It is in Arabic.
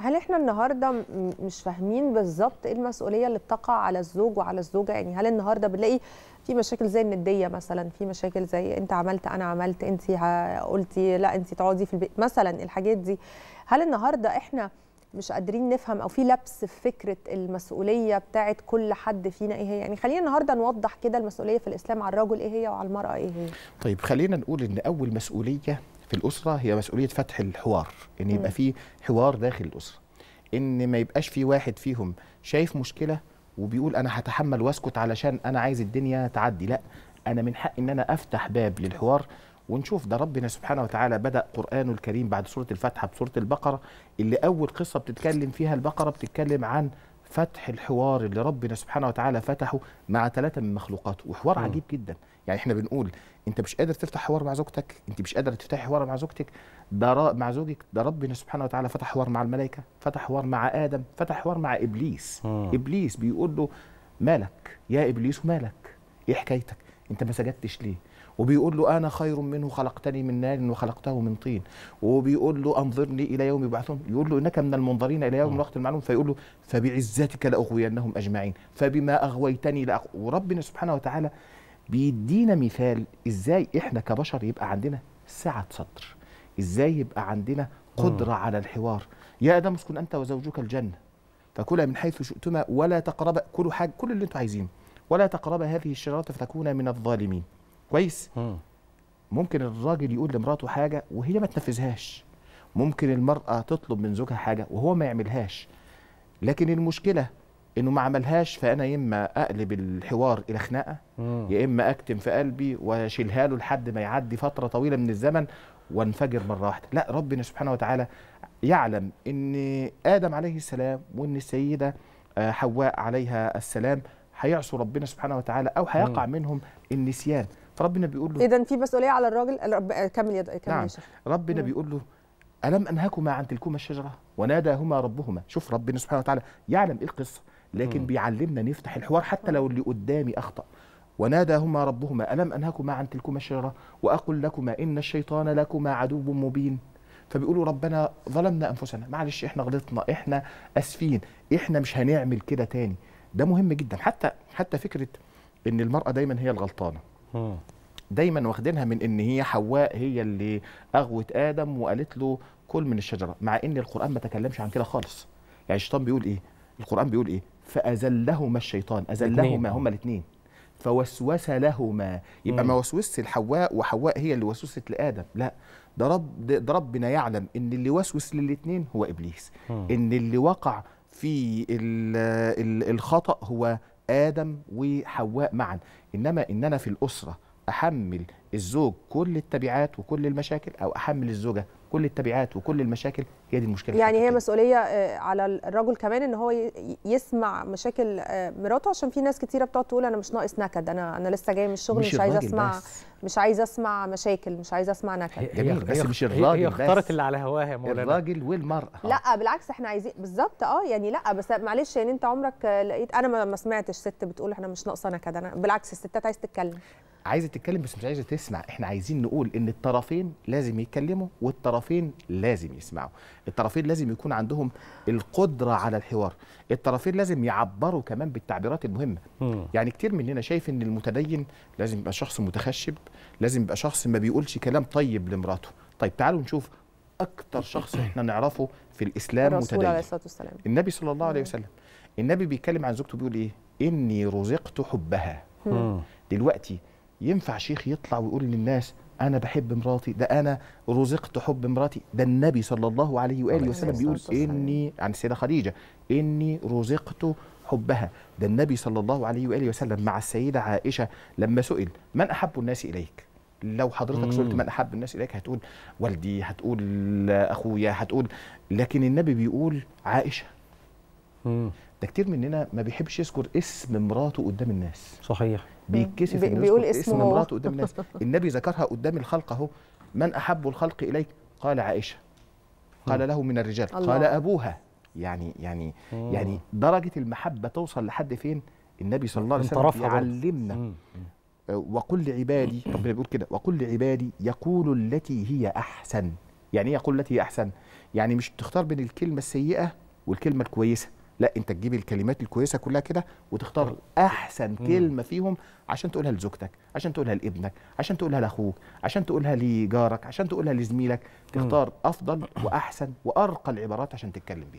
هل احنا النهارده مش فاهمين بالظبط ايه المسؤوليه اللي بتقع على الزوج وعلى الزوجه يعني هل النهارده بنلاقي في مشاكل زي النديه مثلا في مشاكل زي انت عملت انا عملت انت قلتي لا انت تقعدي في البيت مثلا الحاجات دي هل النهارده احنا مش قادرين نفهم او في لبس في فكره المسؤوليه بتاعه كل حد فينا ايه هي يعني خلينا النهارده نوضح كده المسؤوليه في الاسلام على الرجل ايه هي وعلى المراه ايه هي طيب خلينا نقول ان اول مسؤوليه في الاسره هي مسؤوليه فتح الحوار ان يبقى في حوار داخل الاسره ان ما يبقاش في واحد فيهم شايف مشكله وبيقول انا هتحمل واسكت علشان انا عايز الدنيا تعدي لا انا من حقي ان انا افتح باب للحوار ونشوف ده ربنا سبحانه وتعالى بدا قرانه الكريم بعد سوره الفاتحه بسوره البقره اللي اول قصه بتتكلم فيها البقره بتتكلم عن فتح الحوار اللي ربنا سبحانه وتعالى فتحه مع ثلاثة من مخلوقاته وحوار م. عجيب جدا يعني احنا بنقول انت مش قادر تفتح حوار مع زوجتك انت مش قادر تفتح حوار مع زوجتك ده مع زوجك ده ربنا سبحانه وتعالى فتح حوار مع الملائكة فتح حوار مع آدم فتح حوار مع إبليس م. إبليس بيقول له مالك يا إبليس مالك ايه حكايتك انت ما سجدتش ليه وبيقول له انا خير منه خلقتني من نار وخلقته من طين وبيقول له انظرني الى يوم يبعثون يقول له انك من المنظرين الى يوم الوقت آه. المعلوم فيقول له فبعزتك لاغوينهم اجمعين فبما اغويتني لا وربنا سبحانه وتعالى بيدينا مثال ازاي احنا كبشر يبقى عندنا سعه صدر ازاي يبقى عندنا قدره آه. على الحوار يا ادم اسكن انت وزوجك الجنه فكلا من حيث شئتما ولا تقربا كلوا حاجه كل اللي انتم عايزينه ولا تقربا هذه الشجره فتكونا من الظالمين كويس ممكن الراجل يقول لمراته حاجه وهي ما تنفذهاش ممكن المراه تطلب من زوجها حاجه وهو ما يعملهاش لكن المشكله انه ما عملهاش فانا يا اما اقلب الحوار الى خناقه يا اما اكتم في قلبي واشيلها له لحد ما يعدي فتره طويله من الزمن وانفجر مره واحده لا ربنا سبحانه وتعالى يعلم ان ادم عليه السلام وان السيده آه، حواء عليها السلام هيعصوا ربنا سبحانه وتعالى او هيقع منهم النسيان فربنا بيقول له اذا في مسؤوليه على الراجل الرب كمل يا كمل نعم ربنا بيقول له الم انهكما عن تلكما الشجره وناداهما ربهما شوف ربنا سبحانه وتعالى يعلم ايه القصه لكن مم. بيعلمنا نفتح الحوار حتى لو اللي قدامي اخطا وناداهما ربهما الم انهكما عن تلكما الشجره واقل لكما ان الشيطان لكما عدو مبين فبيقولوا ربنا ظلمنا انفسنا معلش احنا غلطنا احنا اسفين احنا مش هنعمل كده تاني ده مهم جدا حتى حتى فكره ان المراه دايما هي الغلطانه دايما واخدينها من ان هي حواء هي اللي اغوت ادم وقالت له كل من الشجره مع ان القران ما تكلمش عن كده خالص يعني الشيطان بيقول ايه القران بيقول ايه فازلهما الشيطان ازلهما هما الاثنين فوسوس لهما يبقى ما وسوسش لحواء وحواء هي اللي وسوست لادم لا ده رب ده ربنا يعلم ان اللي وسوس للاثنين هو ابليس ان اللي وقع في الخطا هو ادم وحواء معا انما ان انا في الاسره احمل الزوج كل التبعات وكل المشاكل او احمل الزوجه كل التبعات وكل المشاكل هي دي المشكله يعني هي مسؤوليه آه، على الرجل كمان ان هو يسمع مشاكل آه، مراته عشان في ناس كتيره بتقعد تقول انا مش ناقص نكد انا انا لسه جاي من الشغل مش, مش عايزه اسمع بس. مش عايزه اسمع مشاكل مش عايزه اسمع نكد هي جميل هي بس هي مش الراجل هي اختارت اللي على هواها يا مولانا الراجل والمراه لا بالعكس احنا عايزين بالظبط اه يعني لا بس معلش يعني انت عمرك آه، لقيت انا ما سمعتش ست بتقول احنا مش ناقصه نكد انا بالعكس الستات عايزه تتكلم عايزه تتكلم بس مش عايزه تسمع احنا عايزين نقول ان الطرفين لازم يتكلموا والطرفين لازم يسمعوا الطرفين لازم يكون عندهم القدره على الحوار الطرفين لازم يعبروا كمان بالتعبيرات المهمه م. يعني كتير مننا شايف ان المتدين لازم يبقى شخص متخشب لازم يبقى شخص ما بيقولش كلام طيب لمراته طيب تعالوا نشوف اكتر شخص احنا نعرفه في الاسلام الرسول متدين عليه الصلاه والسلام النبي صلى الله عليه وسلم النبي بيتكلم عن زوجته بيقول ايه اني رزقت حبها مم. دلوقتي ينفع شيخ يطلع ويقول للناس انا بحب مراتي ده انا رزقت حب مراتي ده النبي صلى الله عليه واله وسلم بيقول اني عن السيده خديجه اني رزقت حبها ده النبي صلى الله عليه واله وسلم مع السيده عائشه لما سئل من احب الناس اليك لو حضرتك سئلت من احب الناس اليك هتقول والدي هتقول اخويا هتقول لكن النبي بيقول عائشه ده كتير مننا ما بيحبش يذكر اسم مراته قدام الناس صحيح بيتكسف بيقول اسم مراته قدام الناس النبي ذكرها قدام الخلق اهو من احب الخلق اليك قال عائشه قال له من الرجال الله. قال ابوها يعني يعني مم. يعني درجه المحبه توصل لحد فين النبي صلى الله عليه وسلم يعلمنا مم. آه، وقل لعبادي ربنا بيقول كده وقل لعبادي يقولوا التي هي احسن يعني ايه يقول التي هي احسن يعني مش تختار بين الكلمه السيئه والكلمه الكويسه لا انت تجيب الكلمات الكويسه كلها كده وتختار احسن كلمه فيهم عشان تقولها لزوجتك عشان تقولها لابنك عشان تقولها لاخوك عشان تقولها لجارك عشان تقولها لزميلك تختار افضل واحسن وارقى العبارات عشان تتكلم بيها